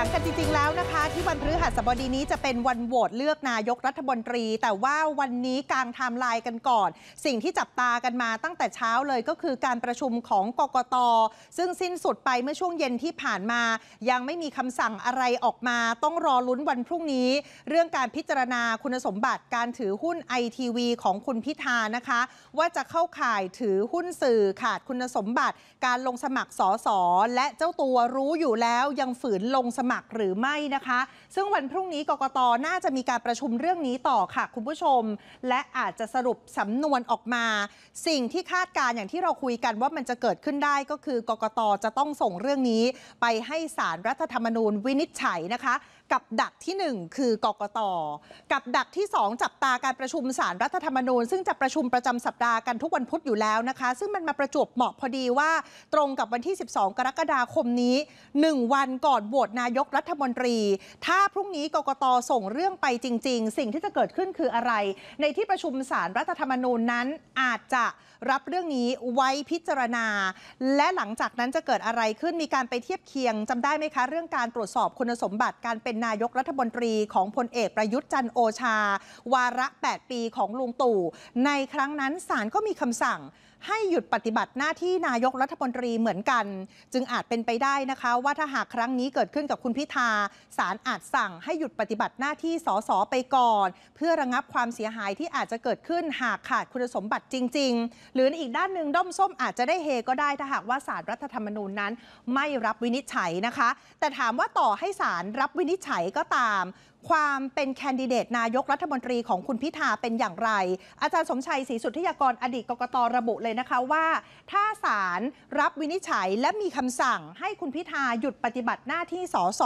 ลังกันจริงๆ แล้วนะคะ ที่วันพฤหัสบดีนี้จะเป็นวันโหวตเลือกนายกรัฐมนตรี แต่ว่าวันนี้กลางไทม์ไลน์กันก่อน สิ่งที่จับตากันมาตั้งแต่เช้าเลยก็คือการประชุมของกกตซึ่งสิ้นสุดไป เมื่อช่วงเย็นที่ผ่านมา ยังไม่มีคำสั่งอะไรออกมา ต้องรอลุ้นวันพรุ่งนี้ เรื่องการพิจารณาคุณสมบัติการถือหุ้นไอทีวีของคุณพิธานะคะ ว่าจะเข้าข่ายถือหุ้นสื่อขาดคุณสมบัติ การลงสมัครสสและเจ้าตัวรู้อยู่แล้วยังฝืนลงสมัครมครหรือไม่นะคะ ซึ่งวันพรุ่งนี้กกต น่าจะมีการประชุมเรื่องนี้ต่อค่ะคุณผู้ชม และอาจจะสรุปสำนวนออกมา สิ่งที่คาดการอย่างที่เราคุยกันว่ามันจะเกิดขึ้นได้ก็คือกกต จะต้องส่งเรื่องนี้ ไปให้สารรัฐธรรมนูญวินิจฉัยนะคะกับดักที่ 1 คือกกต กับดักที่ 2 จับตาการประชุมสารรัฐธรรมนูญ ซึ่งจะประชุมประจำสัปดาห์กันทุกวันพุธอยู่แล้วนะคะ ซึ่งมันมาประจวบเหมาะพอดีว่า ตรงกับวันที่ 12 กรกฎาคมนี้ 1 วันก่อนโหวตนายกรัฐมนตรี ถ้าพรุ่งนี้กกตส่งเรื่องไปจริง ๆ สิ่งที่จะเกิดขึ้นคืออะไร ในที่ประชุมสารรัฐธรรมนูญนั้นอาจจะรับเรื่องนี้ไว้พิจารณา และหลังจากนั้นจะเกิดอะไรขึ้นมีการไปเทียบเคียง จำได้ไหมคะ เรื่องการตรวจสอบคุณสมบัติการเป็นนายกรัฐมนตรีของพลเอกประยุทธ์จันโอชา วาระ 8 ปีของลุงตู่ ในครั้งนั้นศาลก็มีคำสั่ง ให้หยุดปฏิบัติหน้าที่นายกรัฐมนตรีเหมือนกัน จึงอาจเป็นไปได้นะคะ ว่าถ้าหากครั้งนี้เกิดขึ้นกับคุณพิธาศาลอาจสั่งให้หยุดปฏิบัติหน้าที่สสไปก่อน เพื่อระงับความเสียหายที่อาจจะเกิดขึ้นหากขาดคุณสมบัติจริง ๆ หรืออีกด้านหนึ่งด้อมส้มอาจจะได้เฮก็ได้ถ้าหากว่าศาลรัฐธรรมนูญนั้น ไม่รับวินิจฉัยนะคะ แต่ถามว่าต่อให้ศาลรับวินิจฉัยฉัยก็ตามความเป็นแคนดิเดตนายกรัฐมนตรีของคุณพิธาเป็นอย่างไร อาจารย์สมชัยศรีสุทธิยากรอดีตกกตระบุเลยนะคะว่า ถ้าศาลรับวินิจฉัยและมีคำสั่งให้คุณพิธาหยุดปฏิบัติหน้าที่สส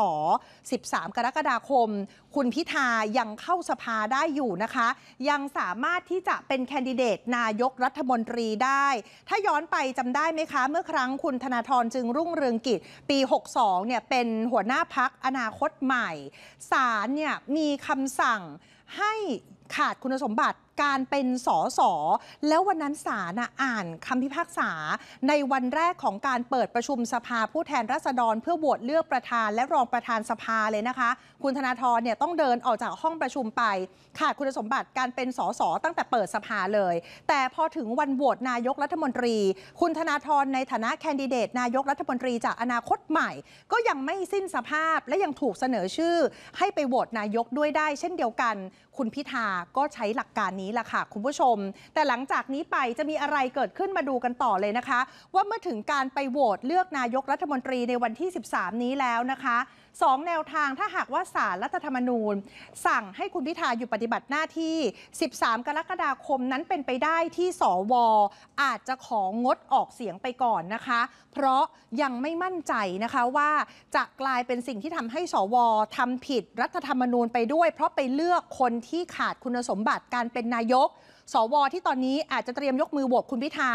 13 กรกฎาคม คุณพิธายังเข้าสภาได้อยู่นะคะ ยังสามารถที่จะเป็นแคนดิเดต นายกรัฐมนตรีได้ ถ้าย้อนไปจำได้ไหมคะเมื่อครั้งคุณธนาธรจึงรุ่งเรืองกิจปี 62 เนี่ยเป็นหัวหน้าพักอนาคตใหม่ศาลเนี่ยมีคำสั่งให้ขาดคุณสมบัติการเป็นสอสอแล้ววันนั้นศาลอ่านคำพิพากษาในวันแรกของการเปิดประชุมสภา ผู้แทนราษฎร เพื่อโหวตเลือกประธานและรองประธานสภาเลยนะคะ คุณธนาธรเนี่ยต้องเดินออกจากห้องประชุมไป ขาดคุณสมบัติการเป็นสสตั้งแต่เปิดสภาเลย แต่พอถึงวันโหวตนายกรัฐมนตรี คุณธนาธรในฐานะแคนดิเดต นายกรัฐมนตรีจากอนาคตใหม่ ก็ยังไม่สิ้นสภาพและยังถูกเสนอชื่อ ให้ไปโหวตนายกด้วยได้ เช่นเดียวกัน คุณพิธาก็ใช้หลักการนี้ี้ล่ะค่ะคุณผู้ชม แต่หลังจากนี้ไปจะมีอะไรเกิดขึ้นมาดูกันต่อเลยนะคะ ว่าเมื่อถึงการไปโหวตเลือกนายกรัฐมนตรีในวันที่ 13 นี้แล้วนะคะสองแนวทางถ้าหากว่าสารรัฐธรรมนูญ สั่งให้คุณพิธาอยู่ปฏิบัติหน้าที่ 13 กรกฎาคมนั้นเป็นไปได้ที่สว อาจจะของงดออกเสียงไปก่อนนะคะ เพราะยังไม่มั่นใจนะคะ ว่าจะกลายเป็นสิ่งที่ทำให้สวทำผิดรัฐธรรมนูญไปด้วย เพราะไปเลือกคนที่ขาดคุณสมบัติการเป็นนายก สวที่ตอนนี้อาจจะเตรียมยกมือโหวตคุณพิธา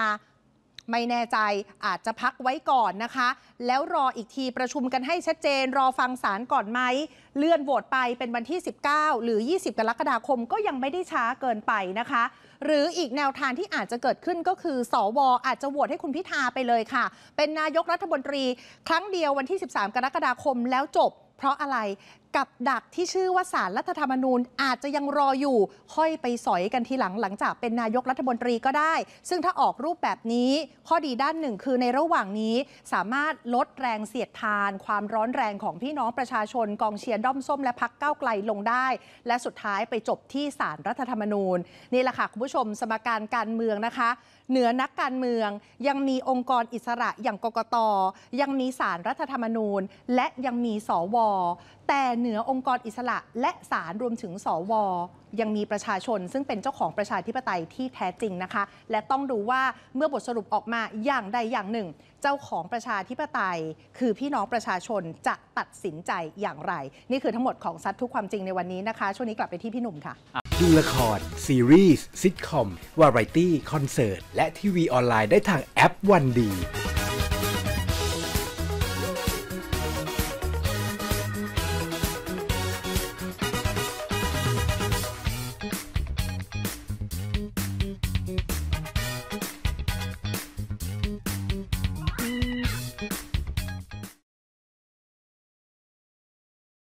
ไม่แน่ใจอาจจะพักไว้ก่อนนะคะ แล้วรออีกทีประชุมกันให้ชัดเจน รอฟังสารก่อนไหม เลื่อนโหวตไปเป็นวันที่ 19 หรือ 20กรกฎาคมก็ยังไม่ได้ช้าเกินไปนะคะ หรืออีกแนวทางที่อาจจะเกิดขึ้นก็คือสว อาจจะโหวตให้คุณพิธาไปเลยค่ะ เป็นนายกรัฐมนตรี ครั้งเดียววันที่ 13กรกฎาคมแล้วจบเพราะอะไรกับดักที่ชื่อว่าสารรัฐธรรมนูญอาจจะยังรออยู่ค่อยไปสอยกันทีหลังหลังจากเป็นนายกรัฐมนตรีก็ได้ ซึ่งถ้าออกรูปแบบนี้ข้อดีด้านหนึ่งคือในระหว่างนี้ สามารถลดแรงเสียดทาน ความร้อนแรงของพี่น้องประชาชนกองเชียร์ด้อมส้มและพักเก้าไกลลงได้ และสุดท้ายไปจบที่สารรัฐธรรมนูญนี่แหละค่ะคุณผู้ชมสมการการเมืองนะคะ เหนือนักการเมืองยังมีองค์กรอิสระ อย่างกกตยังมีสารรัฐธรรมนูญ และยังมีสวแต่เหเหนือองค์กรอิสระและศาลรวมถึงสว ยังมีประชาชนซึ่งเป็นเจ้าของประชาธิปไตยที่แท้จริงนะคะ และต้องดูว่าเมื่อบทสรุปออกมาอย่างใดอย่างหนึ่ง เจ้าของประชาธิปไตย คือพี่น้องประชาชนจะตัดสินใจอย่างไร นี่คือทั้งหมดของซัดทุกความจริงในวันนี้นะคะ ช่วงนี้กลับไปที่พี่หนุ่มค่ะดูละครซีรีส์ซิทคอมวาไรตี้คอนเสิร์ตและทีวีออนไลน์ได้ทางแอปวันดี